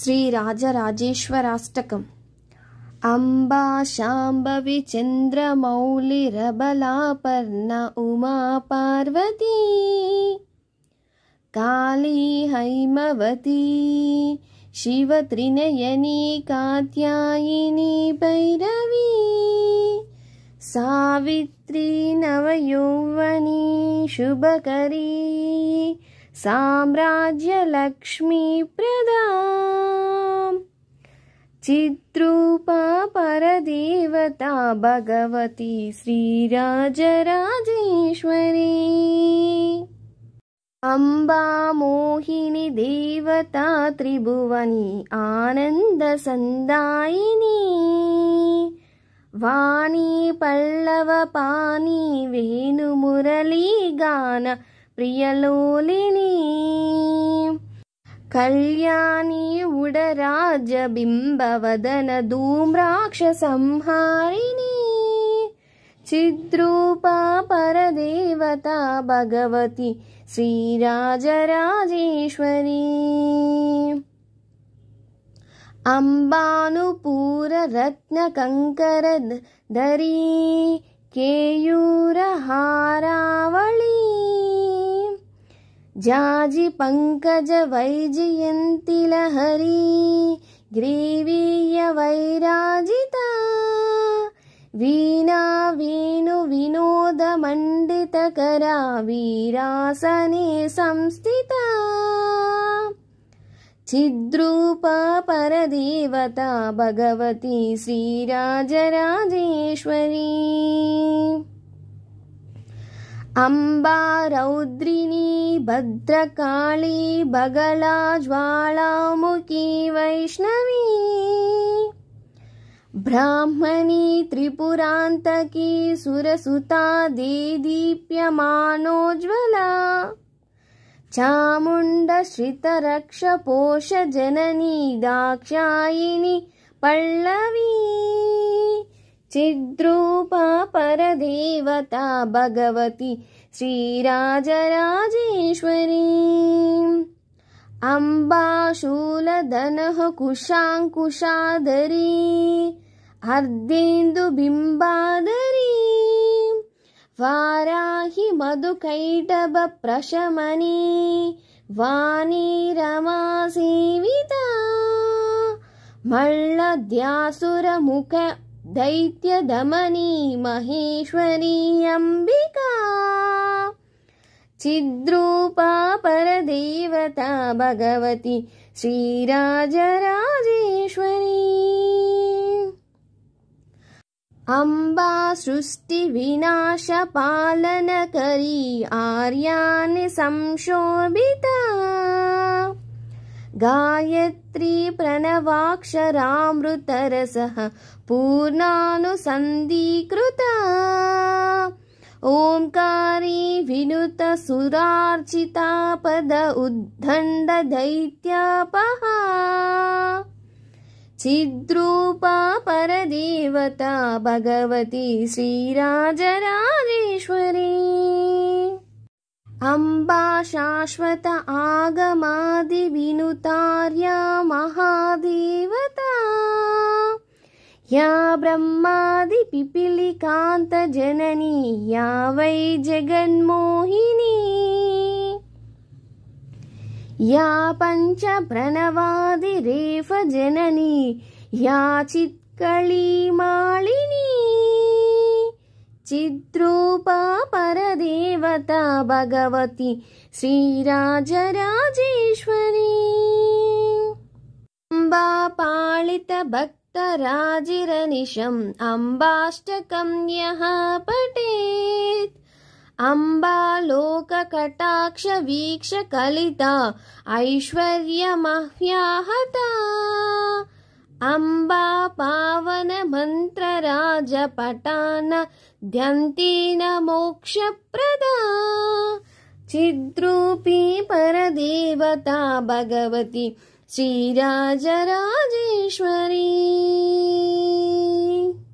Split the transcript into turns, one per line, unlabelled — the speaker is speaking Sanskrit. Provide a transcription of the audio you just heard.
श्रीराजराजेश्वराष्टकम् अम्बा शाम्बवि उमा पार्वती काली हैमवती शिवत्रिनयनी कात्यायिनी भैरवी सावित्री नवयौवनी शुभकरी साम्राज्यलक्ष्मीप्रदा परदेवता भगवती श्रीराजराजेश्वरी अम्बा मोहिनी देवता त्रिभुवनी आनन्दसन्दायिनी वाणी पल्लवपानी गान प्रियलोलिनी कल्याणी उडराजबिम्बवदन धूम्राक्षसंहारिणी चिद्रूपा परदेवता भगवती श्रीराजराजेश्वरी अम्बानुपूररत्नकङ्कर धरी जाजि पङ्कज ग्रीवीय वैराजिता वीणा वीणु विनोदमण्डितकरा वीरासने संस्थिता परदेवता भगवती श्रीराजराजेश्वरी रौद्रिणी भद्रकाली बगला ज्वालामुखी वैष्णवी ब्राह्मणी त्रिपुरान्तकी सुरसुता देदीप्यमानोज्ज्वला चामुण्डश्रितरक्षपोषजननी दाक्षायिनी पल्लवी चिद्रूपा परदेवता भगवती श्रीराजराजेश्वरी अम्बाशूलधनः कुशाङ्कुशाधरी अर्धेन्दुबिम्बाधरी वाराहि मधुकैटबप्रशमनी वाणीरमा सेविता मल्लद्यासुरमुख दैत्यदमनी महेश्वरी अम्बिका चिद्रूपा परदेवता भगवती श्रीराजराजेश्वरी अम्बा सृष्टिविनाशपालनकरी आर्यानि संशोभिता गायत्री प्रणवाक्षरामृतरसः पूर्णानुसन्धिकृता ओङ्कारी विनुत सुरार्चिता पद उद्दण्ड दैत्यापहा चिद्रूपा परदेवता भगवती श्रीराजराजेश्व अम्बा शाश्वत विनुतार्या महादेवता या जननी या वै जगन्मोहिनी या जननी या चित्कळीमालिनी चिद्रूपा परदेवता भगवती श्रीराजराजेश्वरी अम्बा पाळित भक्तराजिरनिशम् अम्बाष्ट कन्यः अम्बा लोक कटाक्ष अम्बा पावन पावनमन्त्रराजपटान् मोक्ष मोक्षप्रदा चिद्रूपी परदेवता भगवती श्रीराजराजेश्वरी